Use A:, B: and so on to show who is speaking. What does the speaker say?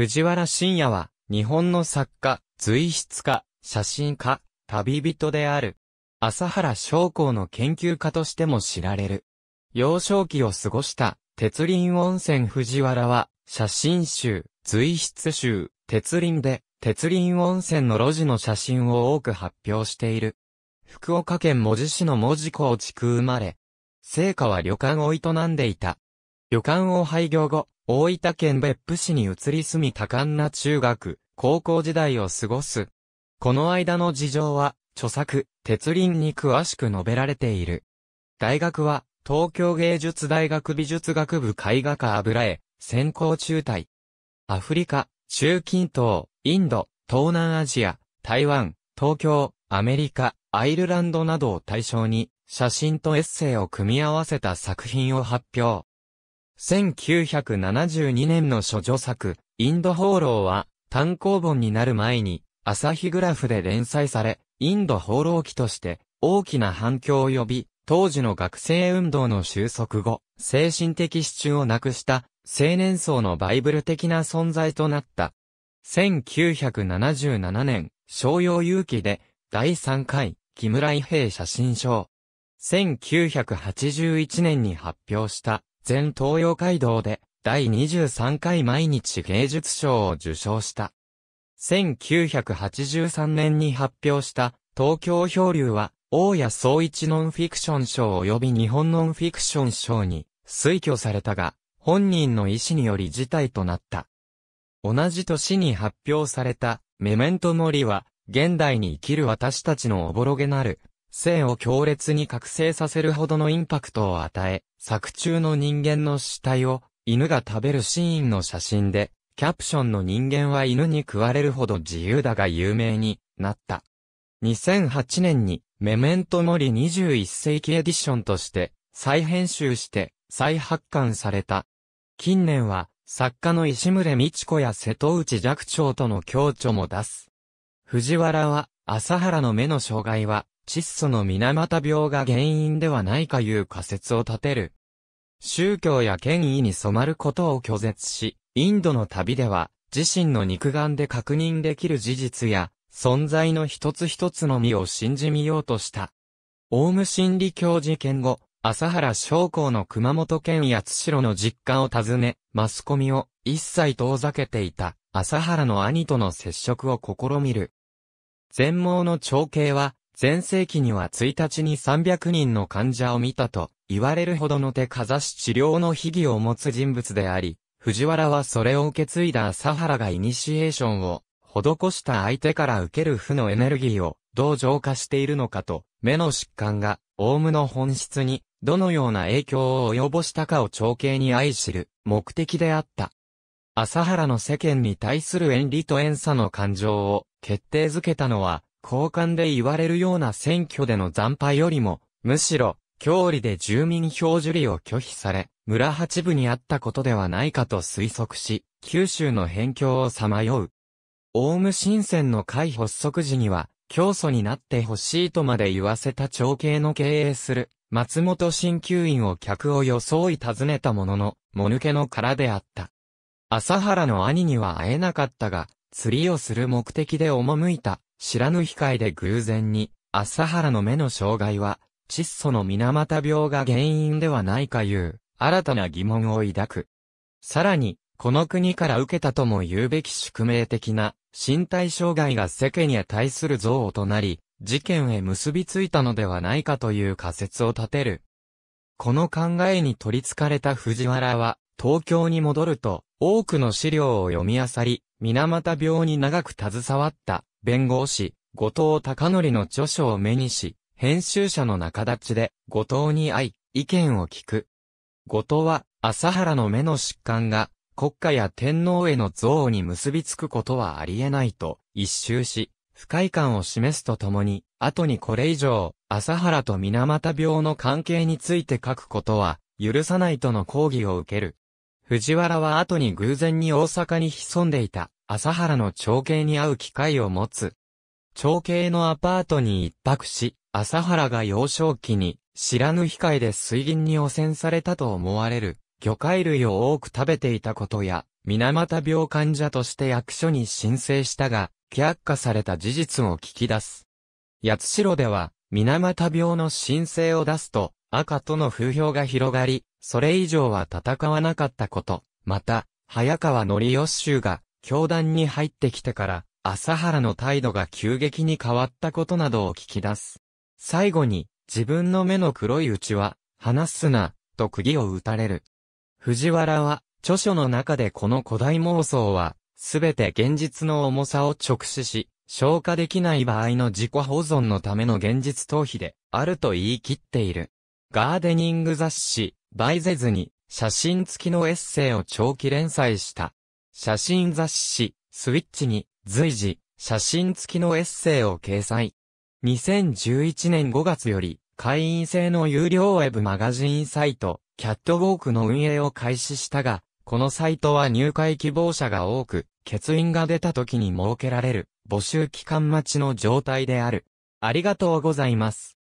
A: 藤原信也は、日本の作家、随筆家、写真家、旅人である。朝原将校の研究家としても知られる。幼少期を過ごした、鉄林温泉藤原は、写真集、随筆集、鉄林で、鉄林温泉の路地の写真を多く発表している。福岡県門司市の門司港地区生まれ。聖火は旅館を営んでいた。旅館を廃業後、大分県別府市に移り住み多感な中学、高校時代を過ごす。この間の事情は、著作、鉄輪に詳しく述べられている。大学は、東京芸術大学美術学部絵画科油絵、専攻中退。アフリカ、中近東、インド、東南アジア、台湾、東京、アメリカ、アイルランドなどを対象に、写真とエッセイを組み合わせた作品を発表。1972年の処女作、インド放浪は、単行本になる前に、朝日グラフで連載され、インド放浪記として、大きな反響を呼び、当時の学生運動の収束後、精神的支柱をなくした、青年層のバイブル的な存在となった。1977年、商用勇気で、第3回、木村伊兵写真賞。1981年に発表した、全東洋街道で第23回毎日芸術賞を受賞した。1983年に発表した東京漂流は、大谷総一ノンフィクション賞及び日本ノンフィクション賞に推挙されたが、本人の意思により事態となった。同じ年に発表されたメメントモリは、現代に生きる私たちのおぼろげなる性を強烈に覚醒させるほどのインパクトを与え、作中の人間の死体を犬が食べるシーンの写真で、キャプションの人間は犬に食われるほど自由だが有名になった。2008年にメメントモリ21世紀エディションとして再編集して再発刊された。近年は作家の石村美智子や瀬戸内寂聴との共著も出す。藤原は、朝原の目の障害は、窒素の水俣病が原因ではないかいう仮説を立てる。宗教や権威に染まることを拒絶し、インドの旅では、自身の肉眼で確認できる事実や、存在の一つ一つの身を信じみようとした。オウム真理教事件後、朝原将校の熊本県八代の実家を訪ね、マスコミを一切遠ざけていた朝原の兄との接触を試みる。全盲の長兄は、前世紀には1日に300人の患者を見たと言われるほどの手かざし治療の秘技を持つ人物であり、藤原はそれを受け継いだ朝原がイニシエーションを施した相手から受ける負のエネルギーをどう浄化しているのかと、目の疾患が、オウムの本質に、どのような影響を及ぼしたかを長兄に愛する目的であった。朝原の世間に対する遠利と遠差の感情を決定づけたのは、交換で言われるような選挙での惨敗よりも、むしろ、郷里で住民票受理を拒否され、村八部にあったことではないかと推測し、九州の辺境をさまよう。オウム新鮮の会発足時には、教祖になってほしいとまで言わせた長兄の経営する、松本新灸院を客を装い訪ねたものの、もぬけの殻であった。朝原の兄には会えなかったが、釣りをする目的で赴いた知らぬ控えで偶然に、朝原の目の障害は、窒素の水俣病が原因ではないかいう、新たな疑問を抱く。さらに、この国から受けたとも言うべき宿命的な身体障害が世間へ対する憎悪となり、事件へ結びついたのではないかという仮説を立てる。この考えに取り憑かれた藤原は、東京に戻ると、多くの資料を読み漁り、水俣病に長く携わった弁護士、後藤隆則の著書を目にし、編集者の中立ちで、後藤に会い、意見を聞く。後藤は、朝原の目の疾患が、国家や天皇への憎悪に結びつくことはありえないと、一周し、不快感を示すとともに、後にこれ以上、朝原と水俣病の関係について書くことは、許さないとの抗議を受ける。藤原は後に偶然に大阪に潜んでいた朝原の長兄に会う機会を持つ。長兄のアパートに一泊し、朝原が幼少期に知らぬ控えで水銀に汚染されたと思われる魚介類を多く食べていたことや、水俣病患者として役所に申請したが、却下された事実を聞き出す。八代では、水俣病の申請を出すと、赤との風評が広がり、それ以上は戦わなかったこと。また、早川則義州が教団に入ってきてから、朝原の態度が急激に変わったことなどを聞き出す。最後に、自分の目の黒いうちは、話すな、と釘を打たれる。藤原は、著書の中でこの古代妄想は、すべて現実の重さを直視し、消化できない場合の自己保存のための現実逃避で、あると言い切っている。ガーデニング雑誌、バイゼズに、写真付きのエッセイを長期連載した。写真雑誌、スイッチに随時、写真付きのエッセイを掲載。2011年5月より、会員制の有料ウェブマガジンサイト、キャットウォークの運営を開始したが、このサイトは入会希望者が多く、欠員が出た時に設けられる、募集期間待ちの状態である。ありがとうございます。